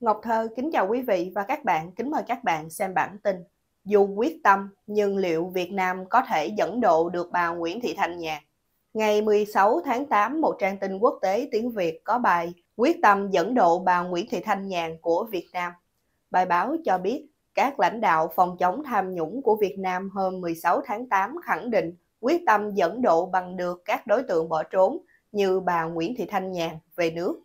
Ngọc Thơ kính chào quý vị và các bạn, kính mời các bạn xem bản tin. Dù quyết tâm, nhưng liệu Việt Nam có thể dẫn độ được bà Nguyễn Thị Thanh Nhàn? Ngày 16 tháng 8, một trang tin quốc tế tiếng Việt có bài Quyết tâm dẫn độ bà Nguyễn Thị Thanh Nhàn của Việt Nam. Bài báo cho biết, các lãnh đạo phòng chống tham nhũng của Việt Nam hôm 16 tháng 8 khẳng định quyết tâm dẫn độ bằng được các đối tượng bỏ trốn như bà Nguyễn Thị Thanh Nhàn về nước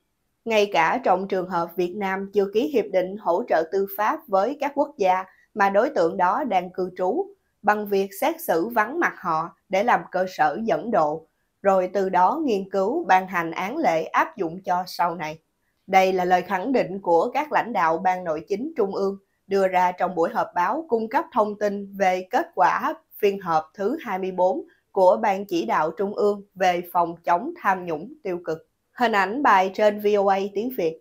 ngay cả trong trường hợp Việt Nam chưa ký hiệp định hỗ trợ tư pháp với các quốc gia mà đối tượng đó đang cư trú, bằng việc xét xử vắng mặt họ để làm cơ sở dẫn độ, rồi từ đó nghiên cứu ban hành án lệ áp dụng cho sau này. Đây là lời khẳng định của các lãnh đạo Ban Nội chính Trung ương đưa ra trong buổi họp báo cung cấp thông tin về kết quả phiên họp thứ 24 của Ban chỉ đạo Trung ương về phòng chống tham nhũng tiêu cực. Hình ảnh bài trên VOA tiếng Việt.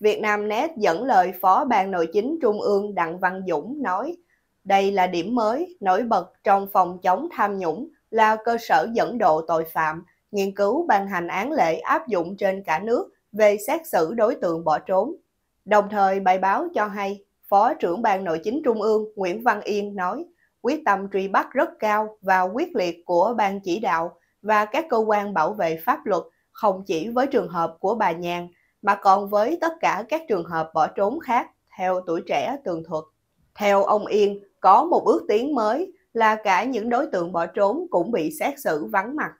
Việt Nam Net dẫn lời Phó Ban Nội chính Trung ương Đặng Văn Dũng nói, đây là điểm mới nổi bật trong phòng chống tham nhũng là cơ sở dẫn độ tội phạm, nghiên cứu ban hành án lệ áp dụng trên cả nước về xét xử đối tượng bỏ trốn. Đồng thời bài báo cho hay, Phó trưởng Ban Nội chính Trung ương Nguyễn Văn Yên nói, quyết tâm truy bắt rất cao và quyết liệt của Ban chỉ đạo và các cơ quan bảo vệ pháp luật – không chỉ với trường hợp của bà Nhàn mà còn với tất cả các trường hợp bỏ trốn khác theo tuổi trẻ tường thuật. Theo ông Yên, có một ước tiến mới là cả những đối tượng bỏ trốn cũng bị xét xử vắng mặt.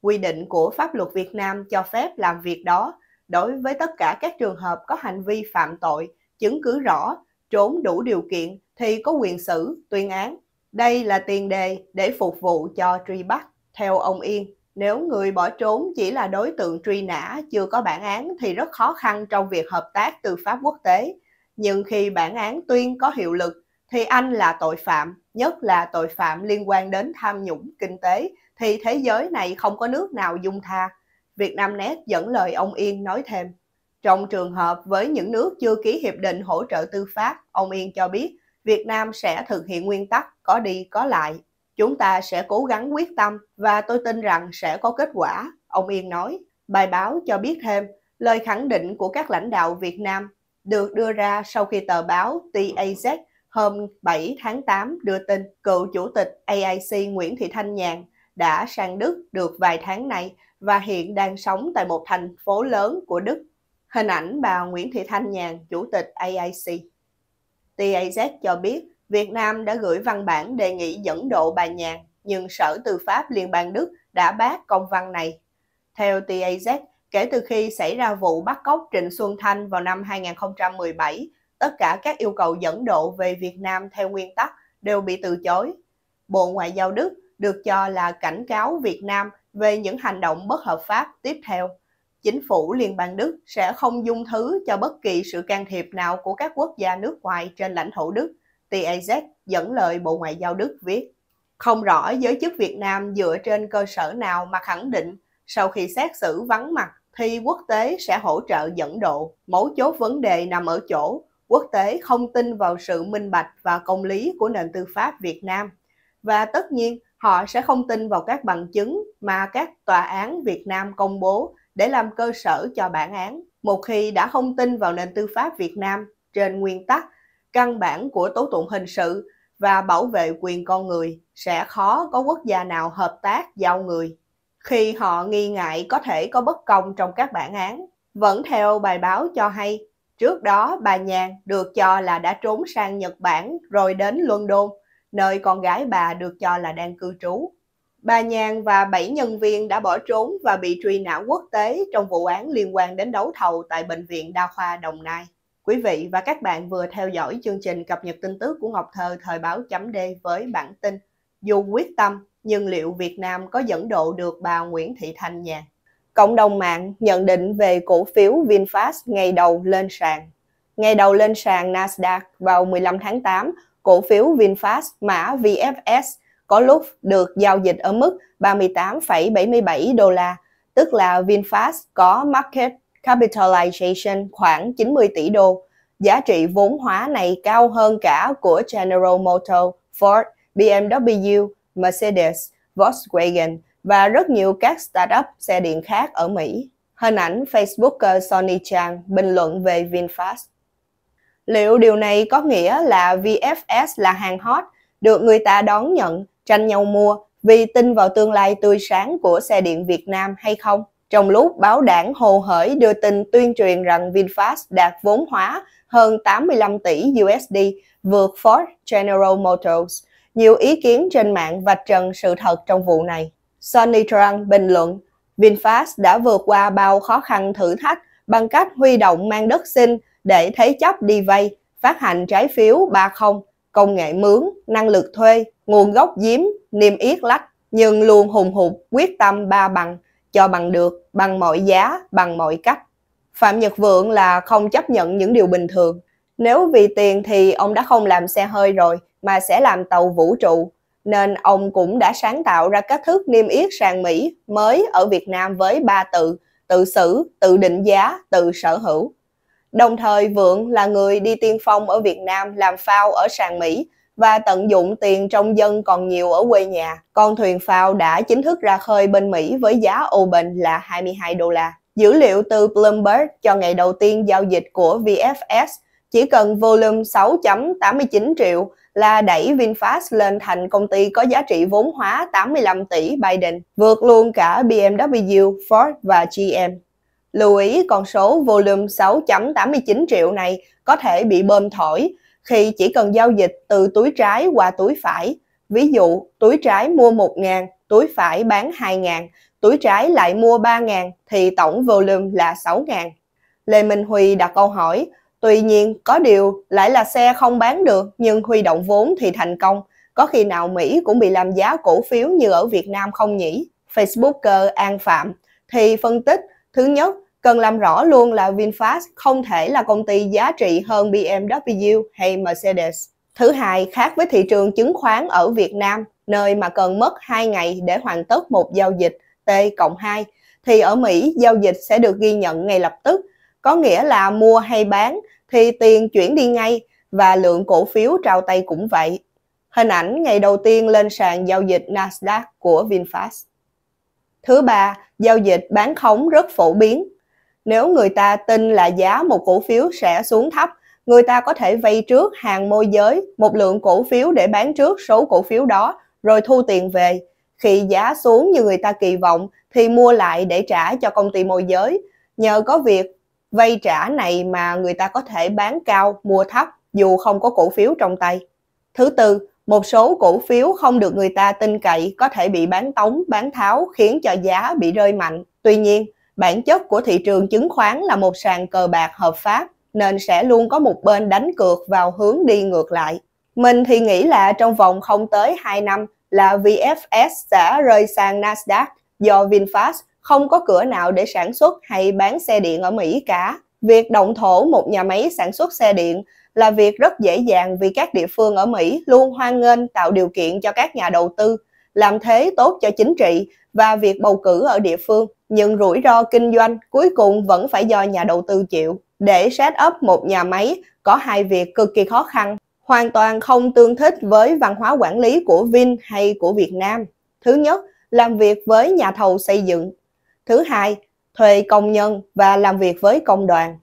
Quy định của pháp luật Việt Nam cho phép làm việc đó đối với tất cả các trường hợp có hành vi phạm tội, chứng cứ rõ, trốn đủ điều kiện thì có quyền xử, tuyên án. Đây là tiền đề để phục vụ cho truy bắt, theo ông Yên. Nếu người bỏ trốn chỉ là đối tượng truy nã chưa có bản án thì rất khó khăn trong việc hợp tác tư pháp quốc tế. Nhưng khi bản án tuyên có hiệu lực thì anh là tội phạm, nhất là tội phạm liên quan đến tham nhũng kinh tế thì thế giới này không có nước nào dung tha. Việt Nam Net dẫn lời ông Yên nói thêm. Trong trường hợp với những nước chưa ký hiệp định hỗ trợ tư pháp, ông Yên cho biết Việt Nam sẽ thực hiện nguyên tắc có đi có lại Chúng ta sẽ cố gắng quyết tâm và tôi tin rằng sẽ có kết quả, ông Yên nói. Bài báo cho biết thêm, lời khẳng định của các lãnh đạo Việt Nam được đưa ra sau khi tờ báo TAZ hôm 7 tháng 8 đưa tin cựu chủ tịch AIC Nguyễn Thị Thanh Nhàn đã sang Đức được vài tháng nay và hiện đang sống tại một thành phố lớn của Đức. Hình ảnh bà Nguyễn Thị Thanh Nhàn, chủ tịch AIC. TAZ cho biết Việt Nam đã gửi văn bản đề nghị dẫn độ bà Nhàn, nhưng Sở Tư pháp Liên bang Đức đã bác công văn này. Theo TAZ, kể từ khi xảy ra vụ bắt cóc Trịnh Xuân Thanh vào năm 2017, tất cả các yêu cầu dẫn độ về Việt Nam theo nguyên tắc đều bị từ chối. Bộ Ngoại giao Đức được cho là cảnh cáo Việt Nam về những hành động bất hợp pháp tiếp theo. Chính phủ Liên bang Đức sẽ không dung thứ cho bất kỳ sự can thiệp nào của các quốc gia nước ngoài trên lãnh thổ Đức TAZ dẫn lời Bộ Ngoại giao Đức viết, không rõ giới chức Việt Nam dựa trên cơ sở nào mà khẳng định sau khi xét xử vắng mặt thì quốc tế sẽ hỗ trợ dẫn độ. Mấu chốt vấn đề nằm ở chỗ quốc tế không tin vào sự minh bạch và công lý của nền tư pháp Việt Nam. Và tất nhiên, họ sẽ không tin vào các bằng chứng mà các tòa án Việt Nam công bố để làm cơ sở cho bản án. Một khi đã không tin vào nền tư pháp Việt Nam, trên nguyên tắc căn bản của tố tụng hình sự và bảo vệ quyền con người sẽ khó có quốc gia nào hợp tác giao người khi họ nghi ngại có thể có bất công trong các bản án. Vẫn theo bài báo cho hay, trước đó bà Nhàn được cho là đã trốn sang Nhật Bản rồi đến London, nơi con gái bà được cho là đang cư trú. Bà Nhàn và bảy nhân viên đã bỏ trốn và bị truy nã quốc tế trong vụ án liên quan đến đấu thầu tại Bệnh viện Đa khoa Đồng Nai. Quý vị và các bạn vừa theo dõi chương trình cập nhật tin tức của Ngọc Thơ thời báo chấm D với bản tin Dù quyết tâm nhưng liệu Việt Nam có dẫn độ được bà Nguyễn Thị Thanh Nhàn? Cộng đồng mạng nhận định về cổ phiếu VinFast ngày đầu lên sàn. Ngày đầu lên sàn Nasdaq vào 15 tháng 8, cổ phiếu VinFast mã VFS có lúc được giao dịch ở mức 38,77 đô la, tức là VinFast có market Capitalization khoảng 90 tỷ đô. Giá trị vốn hóa này cao hơn cả của General Motors, Ford, BMW, Mercedes, Volkswagen và rất nhiều các startup xe điện khác ở Mỹ. Hình ảnh Facebooker Sony Chang bình luận về VinFast. Liệu điều này có nghĩa là VFS là hàng hot, được người ta đón nhận, tranh nhau mua vì tin vào tương lai tươi sáng của xe điện Việt Nam hay không? trong lúc báo đảng hồ hởi đưa tin tuyên truyền rằng VinFast đạt vốn hóa hơn 85 tỷ USD vượt Ford General Motors. Nhiều ý kiến trên mạng vạch trần sự thật trong vụ này. Sonny Trang bình luận, VinFast đã vượt qua bao khó khăn thử thách bằng cách huy động mang đất xin để thế chấp đi vay, phát hành trái phiếu 30, công nghệ mướn, năng lực thuê, nguồn gốc giếm, niêm yết lách, nhưng luôn hùng hụt quyết tâm ba bằng – cho bằng được, bằng mọi giá, bằng mọi cách. Phạm Nhật Vượng là không chấp nhận những điều bình thường. Nếu vì tiền thì ông đã không làm xe hơi rồi, mà sẽ làm tàu vũ trụ. Nên ông cũng đã sáng tạo ra cách thức niêm yết sàn Mỹ mới ở Việt Nam với ba tự, tự xử, tự định giá, tự sở hữu. Đồng thời Vượng là người đi tiên phong ở Việt Nam làm phao ở sàn Mỹ, và tận dụng tiền trong dân còn nhiều ở quê nhà. Con thuyền phao đã chính thức ra khơi bên Mỹ với giá open là 22 đô la. Dữ liệu từ Bloomberg cho ngày đầu tiên giao dịch của VFS chỉ cần volume 6.89 triệu là đẩy VinFast lên thành công ty có giá trị vốn hóa 85 tỷ Biden, vượt luôn cả BMW, Ford và GM. Lưu ý con số volume 6.89 triệu này có thể bị bơm thổi khi chỉ cần giao dịch từ túi trái qua túi phải. Ví dụ, túi trái mua 1.000, túi phải bán 2.000, túi trái lại mua 3.000 thì tổng volume là 6.000. Lê Minh Huy đặt câu hỏi, tuy nhiên có điều lại là xe không bán được nhưng huy động vốn thì thành công. Có khi nào Mỹ cũng bị làm giá cổ phiếu như ở Việt Nam không nhỉ? Facebooker An Phạm thì phân tích Thứ nhất, cần làm rõ luôn là VinFast không thể là công ty giá trị hơn BMW hay Mercedes. Thứ hai, khác với thị trường chứng khoán ở Việt Nam, nơi mà cần mất 2 ngày để hoàn tất một giao dịch T cộng 2, thì ở Mỹ giao dịch sẽ được ghi nhận ngay lập tức, có nghĩa là mua hay bán thì tiền chuyển đi ngay và lượng cổ phiếu trao tay cũng vậy. Hình ảnh ngày đầu tiên lên sàn giao dịch Nasdaq của VinFast. Thứ ba, giao dịch bán khống rất phổ biến. Nếu người ta tin là giá một cổ phiếu sẽ xuống thấp, người ta có thể vay trước hàng môi giới một lượng cổ phiếu để bán trước số cổ phiếu đó rồi thu tiền về. Khi giá xuống như người ta kỳ vọng thì mua lại để trả cho công ty môi giới. Nhờ có việc vay trả này mà người ta có thể bán cao, mua thấp dù không có cổ phiếu trong tay. Thứ tư, một số cổ phiếu không được người ta tin cậy có thể bị bán tống, bán tháo khiến cho giá bị rơi mạnh. Tuy nhiên, Bản chất của thị trường chứng khoán là một sàn cờ bạc hợp pháp, nên sẽ luôn có một bên đánh cược vào hướng đi ngược lại. Mình thì nghĩ là trong vòng không tới 2 năm là VFS sẽ rơi sang Nasdaq do VinFast không có cửa nào để sản xuất hay bán xe điện ở Mỹ cả. Việc động thổ một nhà máy sản xuất xe điện là việc rất dễ dàng vì các địa phương ở Mỹ luôn hoan nghênh tạo điều kiện cho các nhà đầu tư, làm thế tốt cho chính trị và việc bầu cử ở địa phương những rủi ro kinh doanh cuối cùng vẫn phải do nhà đầu tư chịu. Để set up một nhà máy có hai việc cực kỳ khó khăn, hoàn toàn không tương thích với văn hóa quản lý của Vin hay của Việt Nam. Thứ nhất, làm việc với nhà thầu xây dựng. Thứ hai, thuê công nhân và làm việc với công đoàn.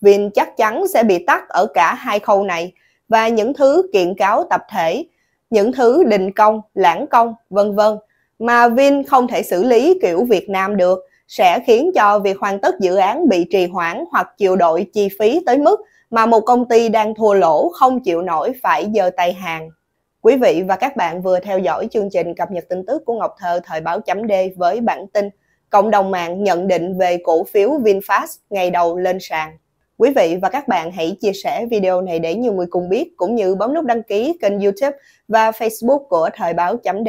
Vin chắc chắn sẽ bị tắc ở cả hai khâu này và những thứ kiện cáo tập thể, những thứ đình công, lãng công, vân vân mà Vin không thể xử lý kiểu Việt Nam được sẽ khiến cho việc hoàn tất dự án bị trì hoãn hoặc chịu đội chi phí tới mức mà một công ty đang thua lỗ không chịu nổi phải giơ tay hàng. Quý vị và các bạn vừa theo dõi chương trình cập nhật tin tức của Ngọc Thơ thời báo chấm D với bản tin Cộng đồng mạng nhận định về cổ phiếu VinFast ngày đầu lên sàn. Quý vị và các bạn hãy chia sẻ video này để nhiều người cùng biết cũng như bấm nút đăng ký kênh YouTube và Facebook của Thời báo chấm D